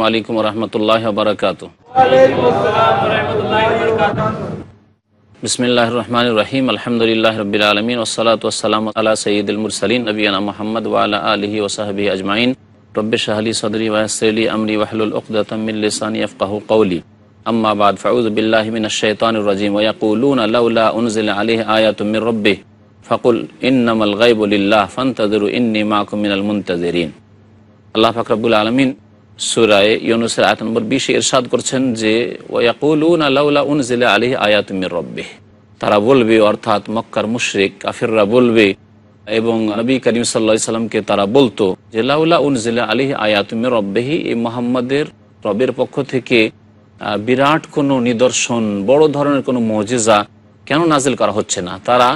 আসসালামু আলাইকুম রহমতুল্লাহ বারকাত বিসমিল্লাহ রহমান রহিম আলহামদুলিল্লাহ রবিল আলমিন ওসালাত ওসালাম আল্লাহ সঈদুল মুরসালিন নবীনা মোহাম্মদ ওয়ালা আলহি ওসাহাবি আজমাইন রব্বে শাহলি সদরি ওয়াসলি আমরি ওয়াহলুল উকদাতামিল্লিসানি আফকাহু কৌলি আম্মা বাদ ফাউজ বিল্লাহ মিন শাইতানুর রাজিম ওয়াকুলুন লাউলা উনজিল আলাইহি আয়াতুম মির রব্বিহ ফাকুল ইন্নামাল গায়বু লিল্লাহ ফান্তাযিরু ইন্নী মাআকুম মিনাল মুনতাযিরিন আল্লাহ ফাকরাবুল আলামিন সুরায় ইউনুসের আয়াত নম্বর বিশে ইরশাদ করছেন যে ওয়াকুলুন আল্লাউলা উনজিলা আলী আয়াতুমির রব্বে তারা বলবে অর্থাৎ মক্কার মুশরিক কাফিররা বলবে এবং নবী করিম সাল্লা সাল্লামকে তারা বলতো যে লাউলা উন উনজিলা আলী আয়াতুমির রব্বেহি এই মোহাম্মদের রবের পক্ষ থেকে বিরাট কোনো নিদর্শন বড় ধরনের কোনো মজেজা কেন নাজিল করা হচ্ছে না তারা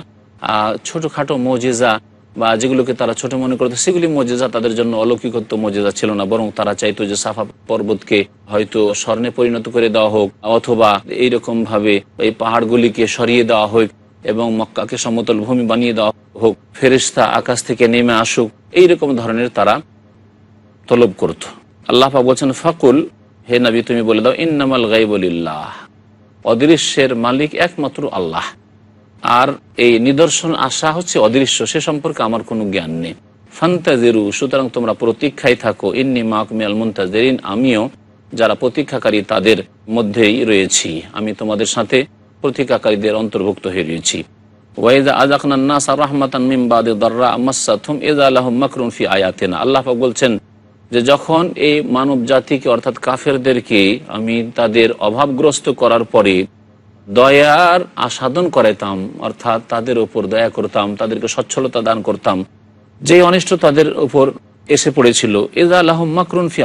ছোটোখাটো মজেজা বা যেগুলোকে তারা ছোট মনে করতো সেগুলি মজেজা তাদের জন্য অলৌকিকত্ব মজেজা ছিল না বরং তারা চাইতো যে সাফা পর্বতকে হয়তো স্বর্ণে পরিণত করে দেওয়া হোক অথবা এইরকম ভাবে এই পাহাড়গুলিকে সরিয়ে দেওয়া হোক এবং মক্কাকে সমতল ভূমি বানিয়ে দেওয়া হোক ফেরিস্তা আকাশ থেকে নেমে আসুক এইরকম ধরনের তারা তলব করত আল্লাহা বলছেন ফাকুল হে নবী তুমি বলে দাও ইন্নামাল বলিল্লাহ অদৃশ্যের মালিক একমাত্র আল্লাহ আর এই নিদর্শন আসা হচ্ছে অদৃশ্য সে সম্পর্কে আমার কোনো জ্ঞান নেই ফান্তাজেরু সুতরাং তোমরা প্রতীক্ষায় থাকো ইন্নি মাকমিয়াল মুন্তাজেরিন আমিও যারা প্রতীক্ষাকারী তাদের মধ্যেই রয়েছি আমি তোমাদের সাথে প্রতীক্ষাকারীদের অন্তর্ভুক্ত হয়ে রয়েছি ওয়াইদা আজাকনান্নাস রাহমাতান মিম বাদে দররা মাসাতুম ইযা লাহুম মাকরুন ফি আয়াতিনা আল্লাহ পাক বলছেন যে যখন এই মানব জাতিকে অর্থাৎ কাফেরদেরকে আমি তাদের অভাবগ্রস্ত করার পরে দয়ার আসাদন করাইতাম অর্থাৎ তাদের ওপর দয়া করতাম তাদেরকে সচ্ছলতা দান করতাম যে অনিষ্ট তাদের ওপর এসে পড়েছিল এজা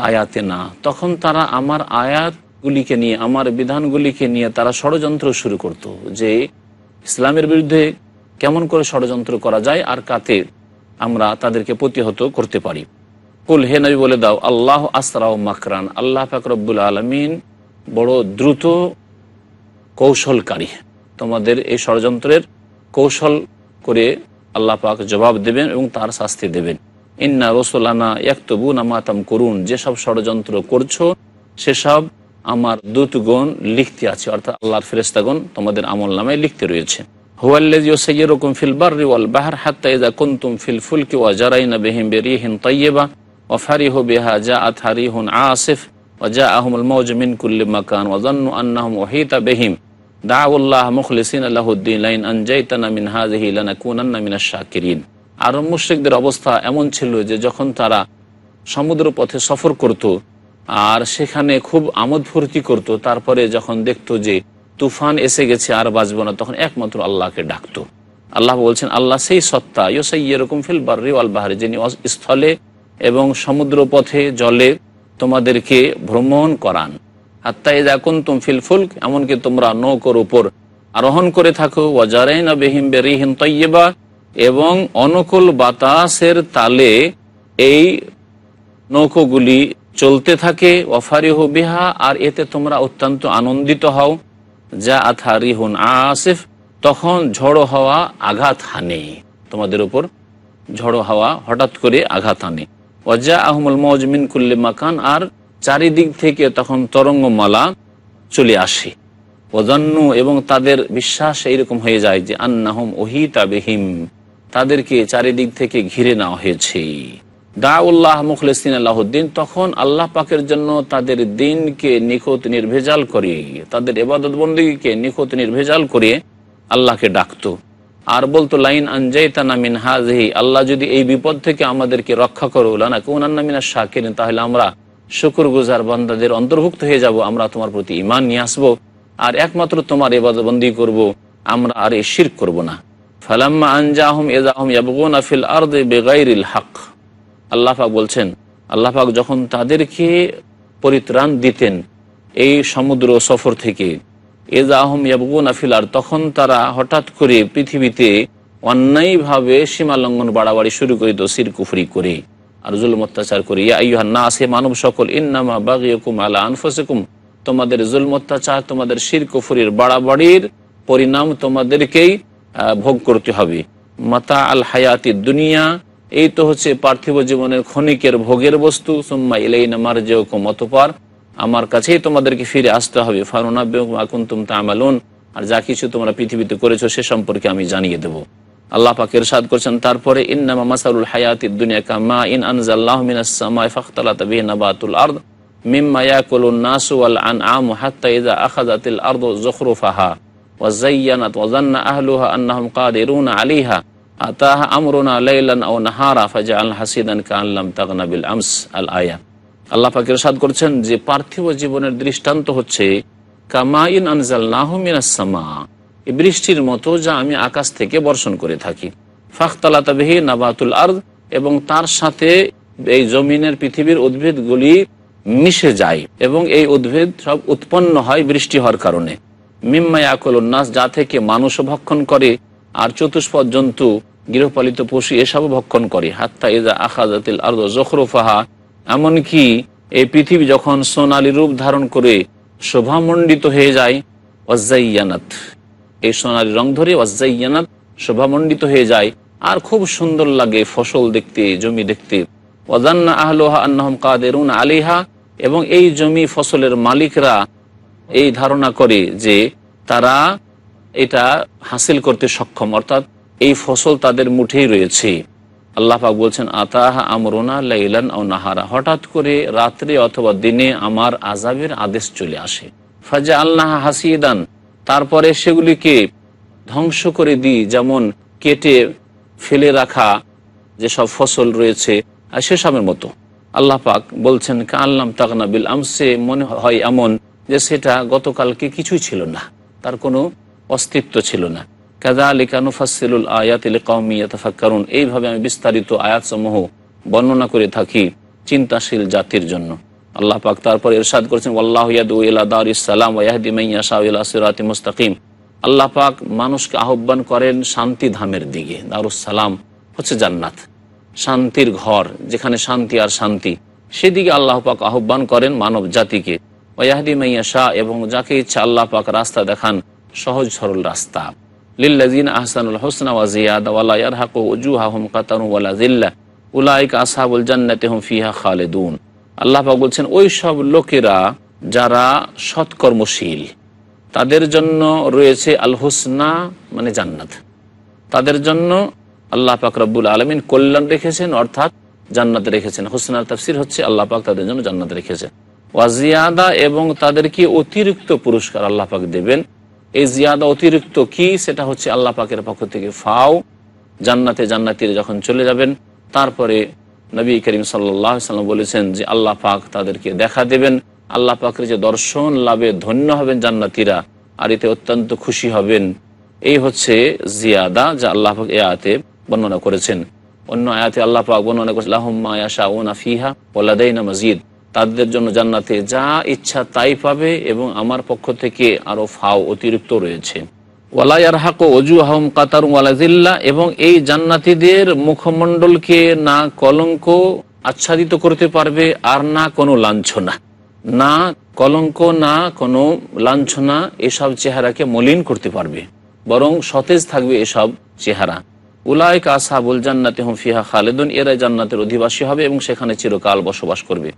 আয়াতে না তখন তারা আমার আয়াতগুলিকে নিয়ে আমার বিধানগুলিকে নিয়ে তারা ষড়যন্ত্র শুরু করত যে ইসলামের বিরুদ্ধে কেমন করে ষড়যন্ত্র করা যায় আর কাতে আমরা তাদেরকে প্রতিহত করতে পারি কুল হে নবী বলে দাও আল্লাহ আসরা মাকরান আল্লাহ ফাকরবুল আলমিন বড় দ্রুত কৌশলকারী তোমাদের এই ষড়যন্ত্রের কৌশল করে আল্লাহ পাক জবাব দেবেন এবং তার শাস্তি দেবেন ইন্না রসোলানা একতবু নামাতাম করুন যেসব ষড়যন্ত্র করছো সেসব আমার দূতগণ লিখতে আছে অর্থাৎ আল্লাহর ফেরেস্তাগণ তোমাদের আমল নামে লিখতে রয়েছে হুয়াল্লেজ ফিল কুনতুম আসিফ মাকান দাউল্লাহ মুখলিসিন আল্লাহদ্দিন আনজাইতানা মিন হাজহিলানা কুনান্না মিনা শাকিরিন আরব মুশ্রিকদের অবস্থা এমন ছিল যে যখন তারা সমুদ্র পথে সফর করত আর সেখানে খুব আমোদ ফুর্তি করত তারপরে যখন দেখত যে তুফান এসে গেছে আর বাঁচবো না তখন একমাত্র আল্লাহকে ডাকত আল্লাহ বলছেন আল্লাহ সেই সত্তা সেই এরকম ফিল বার্রি আল বাহারে যিনি স্থলে এবং সমুদ্র পথে জলে তোমাদেরকে ভ্রমণ করান হাত্তা ইজা কুন্তুম ফিল এমনকি তোমরা নৌকর উপর আরোহণ করে থাকো ওয়াজারাইন বেহিম বেরিহিন তৈবা এবং অনুকূল বাতাসের তালে এই নৌকোগুলি চলতে থাকে ওয়াফারি বিহা আর এতে তোমরা অত্যন্ত আনন্দিত হও যা আথা রিহুন আসিফ তখন ঝড়ো হাওয়া আঘাত হানে তোমাদের উপর ঝড়ো হাওয়া হঠাৎ করে আঘাত আনে ওয়াজা আহমুল মৌজমিন কুল্লি মাকান আর চারিদিক থেকে তখন তরঙ্গমালা চলে আসে অজন্য এবং তাদের বিশ্বাস এইরকম হয়ে যায় যে আন্নাহম ওহিতা বেহিম তাদেরকে চারিদিক থেকে ঘিরে নেওয়া হয়েছে দাউল্লাহ মুখলেসিন আল্লাহদ্দিন তখন আল্লাহ পাকের জন্য তাদের দিনকে নিখুঁত নির্ভেজাল করে তাদের এবাদত বন্দীকে নিখুঁত নির্ভেজাল করে আল্লাহকে ডাকত আর বলতো লাইন আনজাইতানা মিন হাজহি আল্লাহ যদি এই বিপদ থেকে আমাদেরকে রক্ষা করো লানা আন্না মিনা শাকিরিন তাহলে আমরা শুকুর গুজার বান্দাদের অন্তর্ভুক্ত হয়ে যাব আমরা তোমার প্রতি ইমান নিয়ে আসবো আর একমাত্র তোমার এবাদবন্দি করব আমরা আর এ শির করব না ফালাম্মা আনজাহম এজাহম ইয়াবগুন আফিল আর্দ বেগাইরিল হক আল্লাহাক বলছেন আল্লাহাক যখন তাদেরকে পরিত্রাণ দিতেন এই সমুদ্র সফর থেকে এজাহম ইয়াবগুন আফিল আর তখন তারা হঠাৎ করে পৃথিবীতে অন্যায়ভাবে সীমালঙ্ঘন বাড়াবাড়ি শুরু করিত সিরকুফরি করে আর জুলম অত্যাচার করি ইয়া না আসে মানব সকল ইন্নামা বাগিয়কুম আলা আনফসেকুম তোমাদের জুলম অত্যাচার তোমাদের শির কুফুরির বাড়াবাড়ির পরিণাম তোমাদেরকেই ভোগ করতে হবে মাতা আল হায়াতি দুনিয়া এই তো হচ্ছে পার্থিব জীবনের ক্ষণিকের ভোগের বস্তু সোম্মা ইলাইন আমার যে অতপার আমার কাছেই তোমাদেরকে ফিরে আসতে হবে ফারুনা বেকুম আকুন্তুম তামালুন আর যা কিছু তোমরা পৃথিবীতে করেছো সে সম্পর্কে আমি জানিয়ে দেবো আল্লাহ পাক ইরশাদ করেছেন তারপরে ইন্নামা মাসালুল হায়াতিদ দুনিয়া কামা ইন আনজাল্লাহু মিনাস সামাই ফাখতালাত বিহি নাবাতুল আরদ মিম্মা ইয়াকুলুন নাসু ওয়াল আনআমু হাত্তা ইযা আখাযাতিল আরদু যুখরুফাহা ওয়া যায়্যানাত ওয়া যান্না আহলুহা আন্নাহুম কাদিরুনা আলাইহা আতাহা আমরুনা লাইলান আও নাহারা ফাজআল হাসিদান কাআল্লাম তাগনা বিল আমস আল আয়া আল্লাহ পাক ইরশাদ করেছেন যে পার্থিব জীবনের দৃষ্টান্ত হচ্ছে কামা ইন আনজাল্লাহু মিনাস সামা বৃষ্টির মতো যা আমি আকাশ থেকে বর্ষণ করে থাকি ফাখতালাতাবিহি নাবাতুল আর্দ এবং তার সাথে এই জমিনের পৃথিবীর উদ্ভিদগুলি মিশে যায় এবং এই উদ্ভিদ সব উৎপন্ন হয় বৃষ্টি হওয়ার কারণে মিম্মাই ইয়াকুল উন্নাস যা থেকে মানুষ ভক্ষণ করে আর চতুষ্পদ জন্তু গৃহপালিত পশু এসব ভক্ষণ করে হাত্তা ইজা আখাজাতিল আর্দ জখরুফাহা এমনকি এই পৃথিবী যখন সোনালী রূপ ধারণ করে শোভামণ্ডিত হয়ে যায় অজাইয়ানাথ এই সোনালি রং ধরে ওয়াজাইয়ানাত শোভামণ্ডিত হয়ে যায় আর খুব সুন্দর লাগে ফসল দেখতে জমি দেখতে ওয়াজান্না আহলোহা আন্নাহম কাদেরুন আলিহা এবং এই জমি ফসলের মালিকরা এই ধারণা করে যে তারা এটা হাসিল করতে সক্ষম অর্থাৎ এই ফসল তাদের মুঠেই রয়েছে আল্লাহ পাক বলছেন আতাহা আমরোনা লাইলান ও নাহারা হঠাৎ করে রাত্রে অথবা দিনে আমার আজাবের আদেশ চলে আসে ফাজা আল্লাহ হাসিদান তারপরে সেগুলিকে ধ্বংস করে দিই যেমন কেটে ফেলে রাখা যেসব ফসল রয়েছে আর সেসবের মতো আল্লাহ পাক বলছেন কাল্লাম তাকনাবিল বিল আমসে মনে হয় এমন যে সেটা গতকালকে কিছুই ছিল না তার কোনো অস্তিত্ব ছিল না কাজা আলী কানুফাসিলুল আয়াত কৌমিয়াতফাক কারণ এইভাবে আমি বিস্তারিত আয়াতসমূহ বর্ণনা করে থাকি চিন্তাশীল জাতির জন্য আল্লাহ পাক তারপর ইরশাদ করেছেন ওয়াল্লাহাম ওয়াহদিমাইয়াশাউলাসিরাতি মুস্তাকিম আল্লাহ পাক মানুষকে আহ্বান করেন শান্তি ধামের দিকে দারুসালাম হচ্ছে জান্নাত শান্তির ঘর যেখানে শান্তি আর শান্তি সেদিকে আল্লাহ পাক আহ্বান করেন মানব জাতিকে মাইয়া শাহ এবং যাকে ইচ্ছা আল্লাহ পাক রাস্তা দেখান সহজ সরল রাস্তা লিল্লাজিন আহসানুল হোসনা ওয়াজিয়াদ ওয়ালা ইয়ারহাকু উজুহাহুম কাতারু ওয়ালা জিল্লা উলাইক আসহাবুল হুম ফিহা খালিদুন আল্লাহ বলছেন ওই সব লোকেরা যারা সৎকর্মশীল তাদের জন্য রয়েছে আল হোসনা মানে জান্নাত তাদের জন্য আল্লাহ পাক রব্বুল আলমিন কল্যাণ রেখেছেন অর্থাৎ জান্নাত রেখেছেন হোসনা তাফসির হচ্ছে আল্লাহ পাক তাদের জন্য জান্নাত রেখেছেন ওয়াজিয়াদা এবং তাদেরকে অতিরিক্ত পুরস্কার আল্লাহ পাক দেবেন এই জিয়াদা অতিরিক্ত কি সেটা হচ্ছে আল্লাহ পাকের পক্ষ থেকে ফাও জান্নাতে জান্নাতির যখন চলে যাবেন তারপরে নবী করিম সাল্লাম বলেছেন যে আল্লাহ পাক তাদেরকে দেখা দেবেন আল্লাহ পাকের যে দর্শন লাভে ধন্য হবেন জান্নাতিরা আর এতে অত্যন্ত খুশি হবেন এই হচ্ছে জিয়াদা যা আল্লাহ পাক এতে বর্ণনা করেছেন অন্য আয়াতে আল্লাহ পাক বর্ণনা করেছেন আহম্মা আশা ওনা ফিহা ওলাদাইনা মজিদ তাদের জন্য জান্নাতে যা ইচ্ছা তাই পাবে এবং আমার পক্ষ থেকে আরও ফাও অতিরিক্ত রয়েছে ওয়ালায়ার হাকো অজু আহম কাতার ওয়ালাজিল্লা এবং এই জান্নাতিদের মুখমণ্ডলকে না কলঙ্ক আচ্ছাদিত করতে পারবে আর না কোনো লাঞ্ছনা না কলঙ্ক না কোনো লাঞ্ছনা এসব চেহারাকে মলিন করতে পারবে বরং সতেজ থাকবে এসব চেহারা উলায় কাসাবুল জান্নাতে হুম ফিহা খালেদুন এরা জান্নাতের অধিবাসী হবে এবং সেখানে চিরকাল বসবাস করবে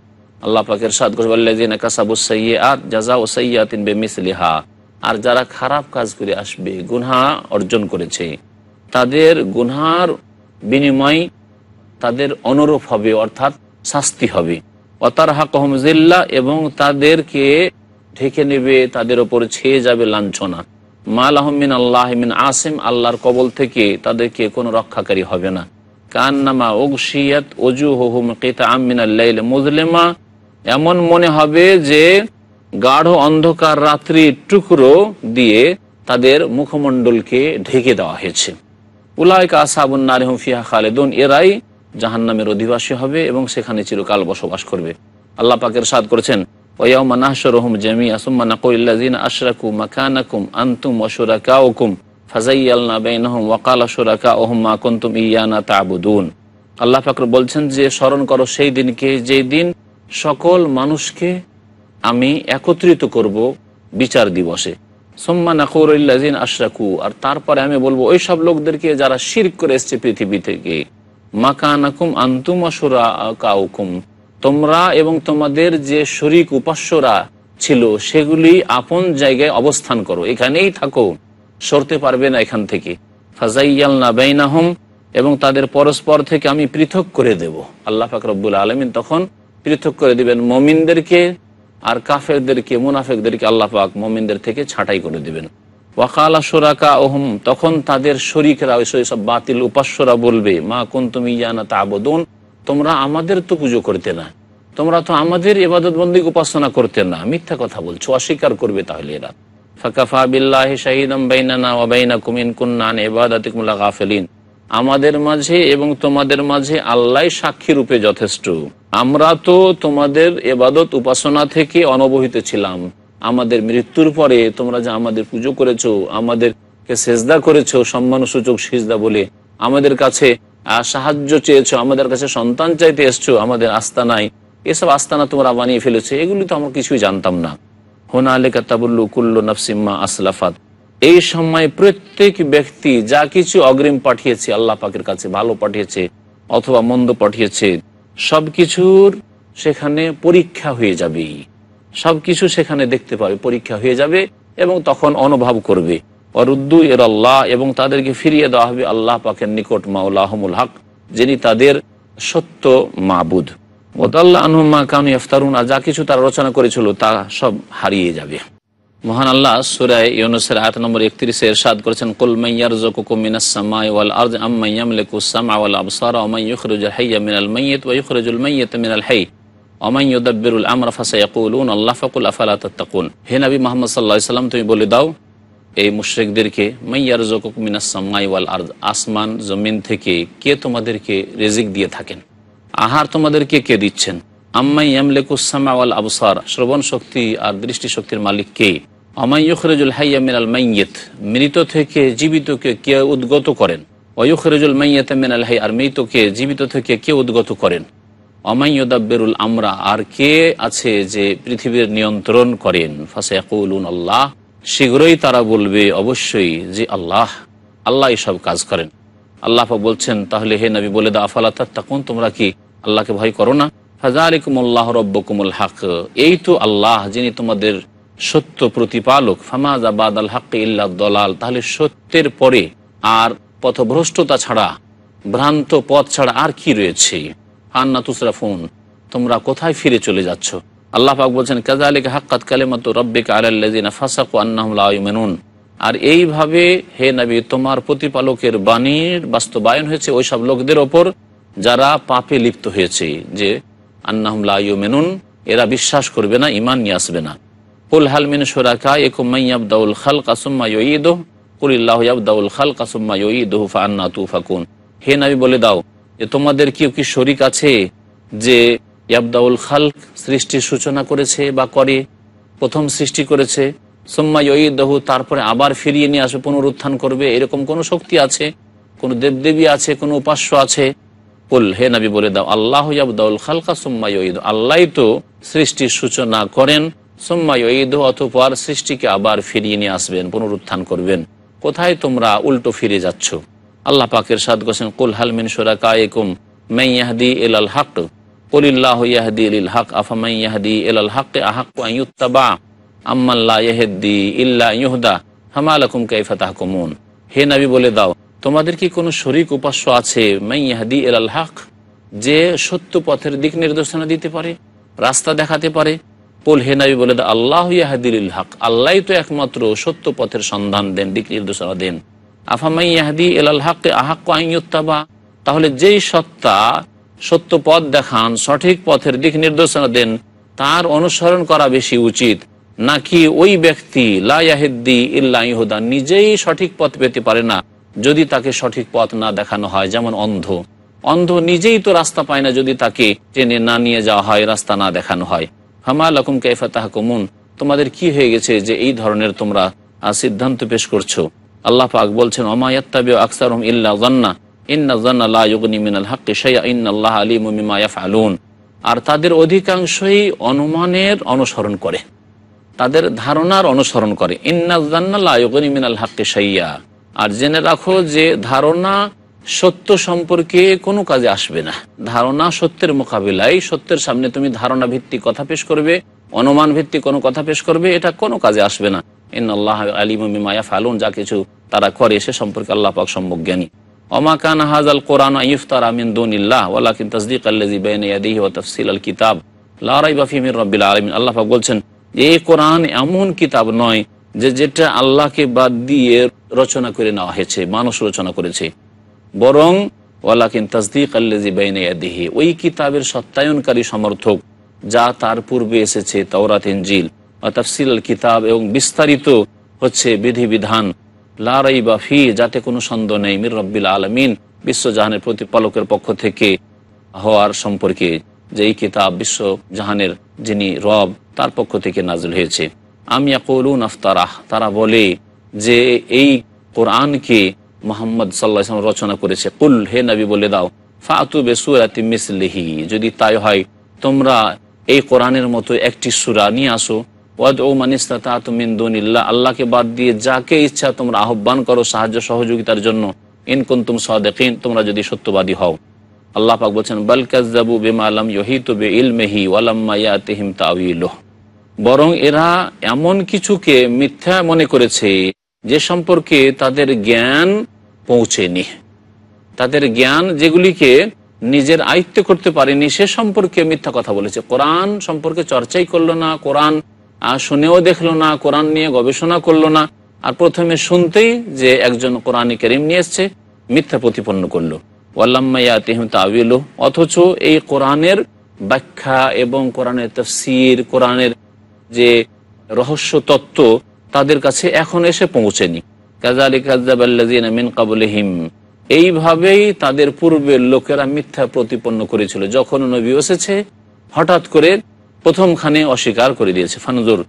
আল্লাহ পাকের সাদ গজবাল্লাহ কাসাবু সৈয়াদ জাজা ও সৈয়াতিন বেমিসলিহা আর যারা খারাপ কাজ করে আসবে গুনহা অর্জন করেছে তাদের গুনহার বিনিময় তাদের অনুরূপ হবে অর্থাৎ শাস্তি হবে অতার হাকহম জিল্লা এবং তাদেরকে ঢেকে নেবে তাদের ওপর ছেয়ে যাবে লাঞ্ছনা মাল আহমিন আল্লাহমিন আসিম আল্লাহর কবল থেকে তাদেরকে কোনো রক্ষাকারী হবে না কান্নামা ওগশিয়াত ওজু হুম কেতা আমিন আল্লাহ মুজলেমা এমন মনে হবে যে গাঢ় অন্ধকার রাত্রির টুকরো দিয়ে তাদের মুখমণ্ডলকে ঢেকে দেওয়া হয়েছে উলায়কা আসাবুন নারেহম খালেদুন এরাই জাহান নামের অধিবাসী হবে এবং সেখানে চিরকাল বসবাস করবে আল্লাহ পাকের সাদ করেছেন ওয়াকাল মা ইয়ানা আল্লাহ পাকর বলছেন যে স্মরণ করো সেই দিনকে যেই দিন সকল মানুষকে আমি একত্রিত করব বিচার দিবসে সোম্মা নাকুরিন আশরাকু আর তারপরে আমি বলবো ওই সব লোকদেরকে যারা শির করে এসছে পৃথিবী থেকে মাকানাকুম আন্তুম কাউকুম তোমরা এবং তোমাদের যে শরিক উপাস্যরা ছিল সেগুলি আপন জায়গায় অবস্থান করো এখানেই থাকো সরতে পারবে না এখান থেকে ফাজাইয়াল না এবং তাদের পরস্পর থেকে আমি পৃথক করে দেব আল্লাহ ফাকরবুল আলমিন তখন পৃথক করে দিবেন মমিনদেরকে আর কাফেরদেরকে মুনাফেকদেরকে আল্লাহ পাক থেকে ছাঁটাই করে দিবেন ওয়াকালা সোরাকা ওহম তখন তাদের শরিকরা ওই সব বাতিল উপাস্যরা বলবে মা কোন তুমি ইয়ানা তা আবদন তোমরা আমাদের তো পুজো করতে না তোমরা তো আমাদের এবাদত বন্দী উপাসনা করতে না মিথ্যা কথা বলছো অস্বীকার করবে তাহলে এরা ফাকাফা বিল্লাহ শাহিদম বাইনা না ওয়াবাইনা কুমিন কুন্নান এবাদাতিকুমুল্লা গাফেলিন আমাদের মাঝে এবং তোমাদের মাঝে আল্লাহ সাক্ষী রূপে যথেষ্ট আমরা তো তোমাদের এবাদত উপাসনা থেকে অনবহিত ছিলাম আমাদের মৃত্যুর পরে তোমরা যে আমাদের পুজো করেছ আমাদেরকে সেজদা সম্মান সম্মানসূচক সেজদা বলে আমাদের কাছে সাহায্য চেয়েছো আমাদের কাছে সন্তান চাইতে এসছো আমাদের আস্থা নাই এসব আস্তানা তোমরা বানিয়ে ফেলেছো এগুলি তো আমরা কিছুই জানতাম না হোনা আলে কাতাবুল্লু কুল্লো নফসিম্মা আসলাফাত এই সময় প্রত্যেক ব্যক্তি যা কিছু অগ্রিম পাঠিয়েছে আল্লাহ পাকের কাছে ভালো পাঠিয়েছে অথবা মন্দ পাঠিয়েছে সবকিছুর সেখানে পরীক্ষা হয়ে যাবে সবকিছু সেখানে দেখতে পাবে পরীক্ষা হয়ে যাবে এবং তখন অনুভব করবে অরুদ্দু এর আল্লাহ এবং তাদেরকে ফিরিয়ে দেওয়া হবে আল্লাহ পাকের নিকট মাউলাহমুল হক যিনি তাদের সত্য মাবুদ ওদাল্লাহ আনুমা কানু ইফতারুন আর যা কিছু তারা রচনা করেছিল তা সব হারিয়ে যাবে মহান আল্লাহ সুরায় ইউনুসের আট নম্বর একত্রিশে এরশাদ করেছেন কুল মাইয়ার জকুকুমিনাসমাই ওয়াল আরজ আম্মাইয়াম লেকুসামা ওয়াল আবসার অমাই ইউখরুজ হাইয়া মিনাল মাইয়িত ওয়া ইউখরুজুল মাইয়িত মিনাল হাই অমাই ইউদাব্বিরুল আমরা ফাসায়াকুলুন আল্লাহ ফাকুল আফালা তাত্তাকুন হে নবী মুহাম্মদ সাল্লাল্লাহু সাল্লাম তুমি বলে দাও এই মুশরিকদেরকে মাইয়ার জকুকুমিনাসমাই ওয়াল আরজ আসমান জমিন থেকে কে তোমাদেরকে রেজিক দিয়ে থাকেন আহার তোমাদেরকে কে দিচ্ছেন আম্মাই আমলেকুসামা ওয়াল আবসার শ্রবণ শক্তি আর দৃষ্টি শক্তির মালিক কে অমাইয়ুখরেজুল হাইয়া মিনাল মাইয়েত মৃত থেকে জীবিতকে কে উদ্গত করেন অয়ুখরেজুল মাইয়েত মিনাল হাই আর মৃতকে জীবিত থেকে কে উদ্গত করেন অমাইয়দাব্বেরুল আমরা আর কে আছে যে পৃথিবীর নিয়ন্ত্রণ করেন ফাসেকুলুন আল্লাহ শীঘ্রই তারা বলবে অবশ্যই যে আল্লাহ আল্লাহ সব কাজ করেন আল্লাহ বলছেন তাহলে হে নবী বলে দা আফালা তাত্তাকুন তোমরা কি আল্লাহকে ভয় করো না ফাজারিকুমুল্লাহ রব্বকুমুল হাক এই তো আল্লাহ যিনি তোমাদের সত্য প্রতিপালক ফামাজ আবাদ আল হক ইল্লা দলাল তাহলে সত্যের পরে আর পথভ্রষ্টতা ছাড়া ভ্রান্ত পথ ছাড়া আর কি রয়েছে আন্না তুসরাফুন তোমরা কোথায় ফিরে চলে যাচ্ছ আল্লাহ পাক বলছেন কাজালিক হাক্কাত কালেমাত রব্বিক আলাল্লাযিনা ফাসাকু আন্নাহুম লা ইউমিনুন আর এইভাবে হে নবী তোমার প্রতিপালকের বাণীর বাস্তবায়ন হয়েছে ওইসব লোকদের ওপর যারা পাপে লিপ্ত হয়েছে যে আন্নাহমলাইও মেনুন এরা বিশ্বাস করবে না ইমান নিয়ে আসবে না কুল হালমিন সুরাকা একুমাইয়াবদাউল খাল কাসুম্মা ইয়ঈদহ কুলিল্লাহদাউল খাল কাসুম্মা ইয়ঈদহ ফান্না তুফাকুন হে নাবি বলে দাও যে তোমাদের কেউ কি শরিক আছে যে ইয়াবদাউল খাল সৃষ্টির সূচনা করেছে বা করে প্রথম সৃষ্টি করেছে সোম্মা ইয়দহু তারপরে আবার ফিরিয়ে নিয়ে আসবে পুনরুত্থান করবে এরকম কোনো শক্তি আছে কোনো দেবদেবী আছে কোনো উপাস্য আছে কুল হে নবী বলে দাও আল্লাহ ইয়াবদাউল খালকা সুম্মা ইউদ আল্লাহ তো সৃষ্টির সূচনা করেন সুম্মা ইউদ অথপর সৃষ্টিকে আবার ফিরিয়ে নিয়ে আসবেন পুনরুত্থান করবেন কোথায় তোমরা উল্টো ফিরে যাচ্ছ আল্লাহ পাকের সাদ গোসেন কুল হালমিন সোরা কায়েকুম মাই ইয়াহদি এল আল হক কুলিল্লাহ ইয়াহদি এল হক আফামাই এল আল হক আহাক আইয়ুত্তাবা আম্মাল্লা ইয়াহদি ইল্লা ইউহদা হামালাকুম কাইফা তাহকুমুন হে নাবি বলে দাও তোমাদের কি কোনো শরিক উপাস্য আছে মাইয়াহাদি এল হক যে সত্য পথের দিক নির্দেশনা দিতে পারে রাস্তা দেখাতে পারে পোল হেনাবি বলে দা আল্লাহ ইয়াহাদিল হক আল্লাহ তো একমাত্র সত্য পথের সন্ধান দেন দিক নির্দেশনা দেন আফামাই ইয়াহাদি এল হক আহাক্য আইনতাবা তাহলে যেই সত্তা সত্য পথ দেখান সঠিক পথের দিক নির্দেশনা দেন তার অনুসরণ করা বেশি উচিত নাকি ওই ব্যক্তি লাহেদ্দি ইহুদা নিজেই সঠিক পথ পেতে পারে না যদি তাকে সঠিক পথ না দেখানো হয় যেমন অন্ধ অন্ধ নিজেই তো রাস্তা পায় না যদি তাকে টেনে না নিয়ে যাওয়া হয় রাস্তা না দেখানো হয় হামা লকুম কেফাতাহ কুমুন তোমাদের কি হয়ে গেছে যে এই ধরনের তোমরা সিদ্ধান্ত পেশ করছো আল্লাহ পাক বলছেন অমায়াত্তাবি আকসারম ইল্লা জন্না আর তাদের অধিকাংশই অনুমানের অনুসরণ করে তাদের ধারণার অনুসরণ করে ইন্না জান্না ইউগনি মিনাল আর জেনে রাখো যে ধারণা সত্য সম্পর্কে কোনো কাজে আসবে না ধারণা সত্যের মোকাবিলায় সত্যের সামনে তুমি ধারণা ভিত্তিক কথা পেশ করবে অনুমান ভিত্তিক কোনো কথা পেশ করবে এটা কোনো কাজে আসবে না ইন আল্লাহ আলিমা মায়া ফালুন যা কিছু তারা করে সে সম্পর্কে আল্লাহ পাক সম্যক জ্ঞানী অমাকান হাজ আল কোরআন ইফতার আমিন দোনিল্লাহ ওয়ালাকিন তসদিক আল্লাজি ও তফসিল আল কিতাব লারাই বাফিমির রব্বিল আলমিন আল্লাহ পাক বলছেন এই কোরআন এমন কিতাব নয় যে যেটা আল্লাহকে বাদ দিয়ে রচনা করে নেওয়া হয়েছে মানুষ রচনা করেছে বরং ওয়ালাকিন তাজদিক আল্লাজি বাইনাইয়াদিহি ওই কিতাবের সত্যায়নকারী সমর্থক যা তার পূর্বে এসেছে তাওরাত ইঞ্জিল তাফসিল কিতাব এবং বিস্তারিত হচ্ছে বিধিবিধান লারাই বা ফি যাতে কোনো সন্দেহ নেই মির রব্বিল আলমিন বিশ্বজাহানের প্রতিপালকের পক্ষ থেকে হওয়ার সম্পর্কে যে এই কিতাব বিশ্বজাহানের যিনি রব তার পক্ষ থেকে নাজিল হয়েছে আমি আফতারাহ তারা বলে যে এই কোরআনকে মোহাম্মদ সাল্লাহ রচনা করেছে কুল হে নবী বলে দাও ফাতু বেসুরাতি মিসলিহি যদি তাই হয় তোমরা এই কোরআনের মতো একটি সুরা নিয়ে আসো ওয়াদ ও মানিস্তা তুমিন্দুনিল্লা আল্লাহকে বাদ দিয়ে যাকে ইচ্ছা তোমরা আহ্বান করো সাহায্য সহযোগিতার জন্য ইনকুন্তুম সদেকিন তোমরা যদি সত্যবাদী হও আল্লাহ পাক বলছেন বলকাজাবু বেমা আলম ইহিত বে ইলমেহি ওয়ালাম্মা তেহিম তাউইলহ বরং এরা এমন কিছুকে মিথ্যা মনে করেছে যে সম্পর্কে তাদের জ্ঞান পৌঁছেনি তাদের জ্ঞান যেগুলিকে নিজের আয়ত্ত করতে পারেনি সে সম্পর্কে মিথ্যা কথা বলেছে কোরআন সম্পর্কে চর্চাই করলো না কোরআন শুনেও দেখলো না কোরআন নিয়ে গবেষণা করলো না আর প্রথমে শুনতেই যে একজন কোরআনে কেরিম নিয়ে এসছে মিথ্যা প্রতিপন্ন করলো অথচ এই কোরআনের ব্যাখ্যা এবং কোরআনের তফসির কোরআনের যে রহস্য তত্ত্ব তাদের কাছে এখন এসে পৌঁছেনি কাজালি এইভাবেই তাদের পূর্বের লোকেরা মিথ্যা প্রতিপন্ন করেছিল যখন নবী এসেছে হঠাৎ করে প্রথমখানে অস্বীকার করে দিয়েছে ফানজুর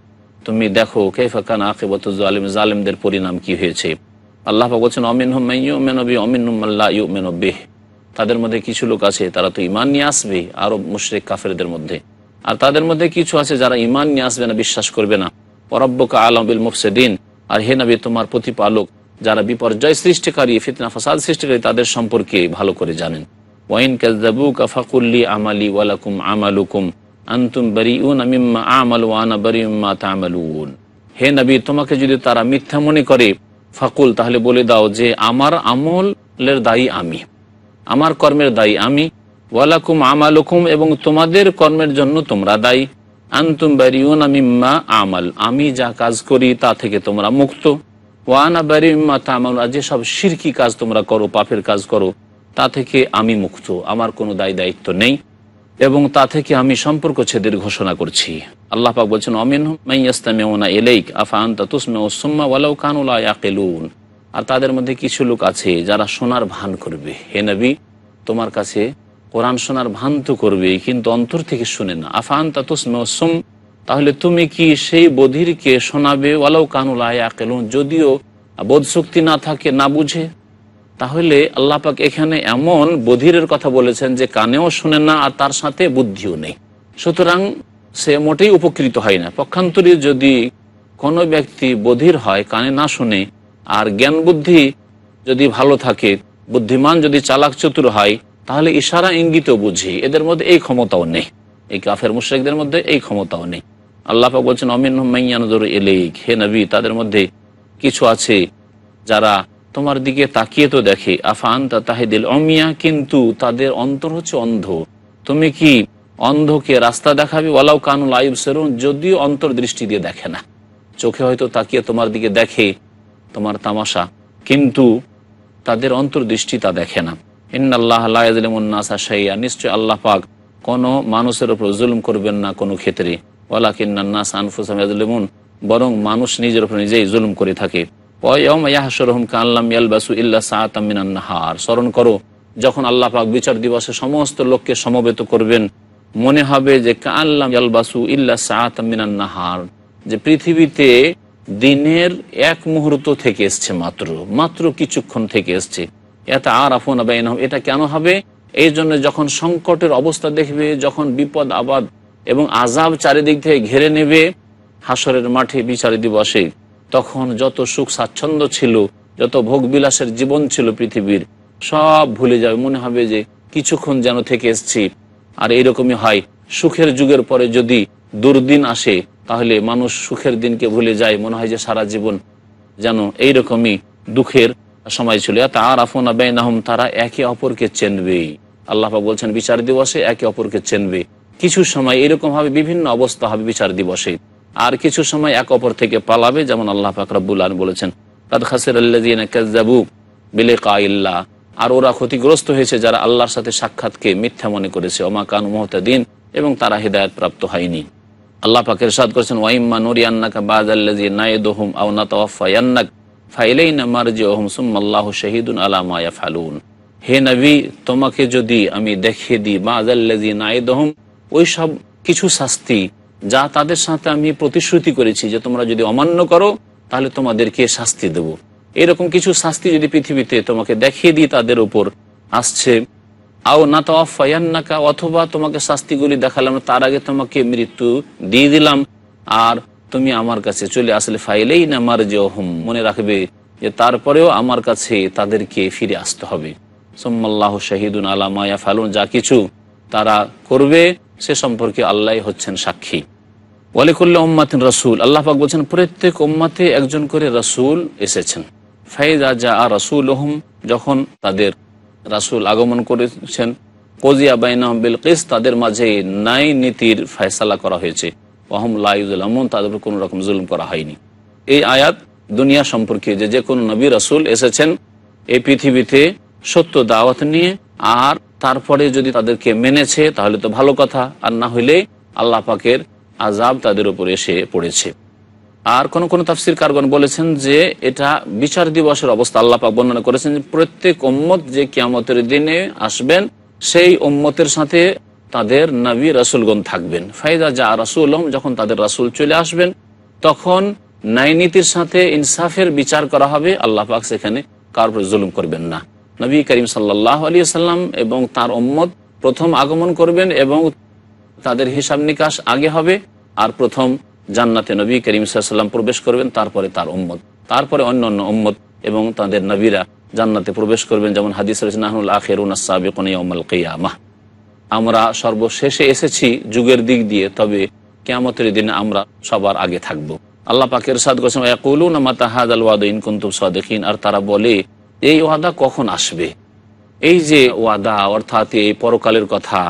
তুমি দেখো কেফা কান আকিবত জালিম জালিমদের পরিণাম কি হয়েছে আল্লাহ বলছেন অমিন হুমাইমেনবী অমিন তাদের মধ্যে কিছু লোক আছে তারা তো ইমান নিয়ে আসবে আরব মুশরেক কাফেরদের মধ্যে আর তাদের মধ্যে কিছু আছে যারা ইমান নিয়ে আসবে না বিশ্বাস করবে না পরব্বকা আলমিল মুফসেদিন আর হে নবী তোমার প্রতিপালক যারা বিপর্যয় সৃষ্টিকারী ফিতনা ফসাদ সৃষ্টিকারী তাদের সম্পর্কে ভালো করে জানেন ওয়াইন কাজাবু কাফাকুল্লি আমালি ওয়ালাকুম আমালুকুম আন্তুম বারি উন আমিম্মা আমাল ওয়ানা বারি উম্মা তামালুন হে নবী তোমাকে যদি তারা মিথ্যা মনে করে ফাকুল তাহলে বলে দাও যে আমার আমলের দায়ী আমি আমার কর্মের দায়ী আমি ওয়ালাকুম আমালকুম এবং তোমাদের কর্মের জন্য তোমরা দায়ী আন্তুম বারিউন আমাল আমি যা কাজ করি তা থেকে তোমরা মুক্ত ওয়ানা বারিউম্মা মিম্মা তামাল আর যেসব সিরকি কাজ তোমরা করো পাপের কাজ করো তা থেকে আমি মুক্ত আমার কোনো দায় দায়িত্ব নেই এবং তা থেকে আমি সম্পর্ক ছেদের ঘোষণা করছি আল্লাহ পাক বলছেন অমিন মাইয়াস্তামেউনা এলেইক আফা আন্তা তুসমা ওয়ালাউ কানুলা ইয়াকিলুন আর তাদের মধ্যে কিছু লোক আছে যারা সোনার ভান করবে হে নবী তোমার কাছে কোরআন শোনার ভান্ত করবে কিন্তু অন্তর থেকে শুনে না আফান তাতুস মৌসুম তাহলে তুমি কি সেই বধিরকে শোনাবে ওয়ালাউ কানুল আয়াকেল যদিও বোধ শক্তি না থাকে না বুঝে তাহলে আল্লাপাক এখানে এমন বধিরের কথা বলেছেন যে কানেও শুনে না আর তার সাথে বুদ্ধিও নেই সুতরাং সে মোটেই উপকৃত হয় না পক্ষান্তরে যদি কোনো ব্যক্তি বধির হয় কানে না শুনে আর জ্ঞান বুদ্ধি যদি ভালো থাকে বুদ্ধিমান যদি চালাক চতুর হয় তাহলে ইশারা ইঙ্গিত বুঝি এদের মধ্যে এই ক্ষমতাও নেই এই কাফের মুশ্রেকদের মধ্যে এই ক্ষমতাও নেই আল্লাহাক বলছেন অমিন মাইয়ানজর এলেক হে নবী তাদের মধ্যে কিছু আছে যারা তোমার দিকে তাকিয়ে তো দেখে আফান তা তাহিদিল অমিয়া কিন্তু তাদের অন্তর হচ্ছে অন্ধ তুমি কি অন্ধকে রাস্তা দেখাবে ওয়ালাউ কানুল আয়ুব সেরুন যদিও অন্তর্দৃষ্টি দিয়ে দেখে না চোখে হয়তো তাকিয়ে তোমার দিকে দেখে তোমার তামাশা কিন্তু তাদের অন্তর্দৃষ্টি তা দেখে না ইন্নআল্লাহ আল্লাহমুন্নাসা সাইয়া নিশ্চয় আল্লাহ পাক কোনো মানুষের উপর জুলুম করবেন না কোনো ক্ষেত্রে ওলা কিন্নান্নাস বরং মানুষ নিজের উপর নিজেই জুলুম করে থাকে স্মরণ করো যখন আল্লাহ পাক বিচার দিবসে সমস্ত লোককে সমবেত করবেন মনে হবে যে কাল্লাম ইয়ালবাসু ইল্লা সাহাতামিনান্নাহার যে পৃথিবীতে দিনের এক মুহূর্ত থেকে এসছে মাত্র মাত্র কিছুক্ষণ থেকে এসছে এত আর আফুন এটা কেন হবে এই জন্য যখন সংকটের অবস্থা দেখবে যখন বিপদ আবাদ এবং আজাব চারিদিক থেকে ঘেরে নেবে হাসরের মাঠে বিচার দিবসে তখন যত সুখ স্বাচ্ছন্দ্য ছিল যত ভোগবিলাসের জীবন ছিল পৃথিবীর সব ভুলে যাবে মনে হবে যে কিছুক্ষণ যেন থেকে এসছি আর এইরকমই হয় সুখের যুগের পরে যদি দুর্দিন আসে তাহলে মানুষ সুখের দিনকে ভুলে যায় মনে হয় যে সারা জীবন যেন এইরকমই দুঃখের সময় ছিল তার আফুন আবাইনাহম তারা একে অপরকে চেনবে আল্লাহা বলছেন বিচার দিবসে একে অপরকে চেনবে কিছু সময় এরকম হবে বিভিন্ন অবস্থা হবে বিচার দিবসে আর কিছু সময় এক অপর থেকে পালাবে যেমন আল্লাহ ফাকরাবুল বলেছেন তাদ আর ওরা ক্ষতিগ্রস্ত হয়েছে যারা আল্লাহর সাথে সাক্ষাৎকে মিথ্যা মনে করেছে অমা কান মোহতাদিন এবং তারা হৃদায়ত প্রাপ্ত হয়নি আল্লাহ ফাকের সাদ করেছেন ওয়াইম্মা নুরিয়ান্নাকা বাদ আল্লাহ নায়েদোহম আও না তওয়াফায়ান্নাক ফাইলাইন আমার যে ওহম সুম্মাল্লাহ শহীদুন আলামায়া ফালুন হে নবী তোমাকে যদি আমি দেখিয়ে দিই বা আজাল্লাজি নাইদহম ওই সব কিছু শাস্তি যা তাদের সাথে আমি প্রতিশ্রুতি করেছি যে তোমরা যদি অমান্য করো তাহলে তোমাদেরকে শাস্তি দেব এরকম কিছু শাস্তি যদি পৃথিবীতে তোমাকে দেখিয়ে দিই তাদের উপর আসছে আও না তো অথবা তোমাকে শাস্তিগুলি দেখালাম তার আগে তোমাকে মৃত্যু দিয়ে দিলাম আর তুমি আমার কাছে চলে আসলে ফাইলেই না মার যে হুম মনে রাখবে যে তারপরেও আমার কাছে তাদেরকে ফিরে আসতে হবে সোম্মাল্লাহ শাহিদুন আলামায়া ফালুন যা কিছু তারা করবে সে সম্পর্কে আল্লাহ হচ্ছেন সাক্ষী ওয়ালিকুল্লা রসুল আল্লাহ পাক বলছেন প্রত্যেক উম্মাতে একজন করে রসুল এসেছেন ফাইজা যা আ রসুল ওহম যখন তাদের রাসুল আগমন করেছেন কোজিয়া বাইনা বিল কিস তাদের মাঝে ন্যায় নীতির ফয়সালা করা হয়েছে ওহম লাইজুলামন তাদের উপর কোনো রকম জুলুম করা হয়নি এই আয়াত দুনিয়া সম্পর্কে যে যে কোনো নবী রাসুল এসেছেন এই পৃথিবীতে সত্য দাওয়াত নিয়ে আর তারপরে যদি তাদেরকে মেনেছে তাহলে তো ভালো কথা আর না হইলে আল্লাহ পাকের আজাব তাদের উপর এসে পড়েছে আর কোন কোনো তাফসির কারগণ বলেছেন যে এটা বিচার দিবসের অবস্থা আল্লাহ পাক বর্ণনা করেছেন প্রত্যেক ওম্মত যে কিয়ামতের দিনে আসবেন সেই ওম্মতের সাথে তাদের নবী রাসুলগণ থাকবেন ফাইজা যা রাসুল যখন তাদের রাসুল চলে আসবেন তখন ন্যায়নীতির সাথে ইনসাফের বিচার করা হবে আল্লাহ পাক সেখানে কার উপরে জুলুম করবেন না নবী করিম সাল্লাহ আলী সাল্লাম এবং তার ওম্মত প্রথম আগমন করবেন এবং তাদের হিসাব নিকাশ আগে হবে আর প্রথম জান্নাতে নবী করিম সাল্লাম প্রবেশ করবেন তারপরে তার ওম্মত তারপরে অন্য অন্য ওম্মত এবং তাদের নবীরা জান্নাতে প্রবেশ করবেন যেমন হাদিস রয়েছে আখের আখেরুন সাবেকুন আমরা সর্বশেষে এসেছি যুগের দিক দিয়ে তবে কেমতের দিন আমরা সবার আগে থাকব। আল্লাহ পাকের সাদ কসম মাতাহাদ আল ওয়াদ আর তারা বলে এই ওয়াদা কখন আসবে এই যে ওয়াদা অর্থাৎ এই পরকালের কথা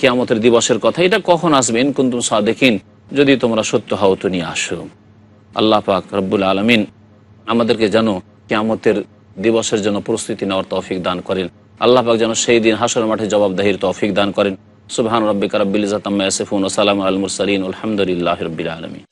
কেয়ামতের দিবসের কথা এটা কখন আসবে ইনকুন্তুম সাদেখিন যদি তোমরা সত্য হও তো নিয়ে আসো আল্লাহ পাক রব্বুল আলমিন আমাদেরকে যেন কেয়ামতের দিবসের জন্য প্রস্তুতি নেওয়ার তৌফিক দান করেন আল্লাহ যেন সেই দিন হাসর মাঠে জবাবদাহির তৌফিক দান করেন সুবহান রব্বিকা রব্বিল ইজাত আম্মা ইয়াসিফুন ওয়া সালামু আল মুরসালিন আলহামদুলিল্লাহি রব্বিল আলামিন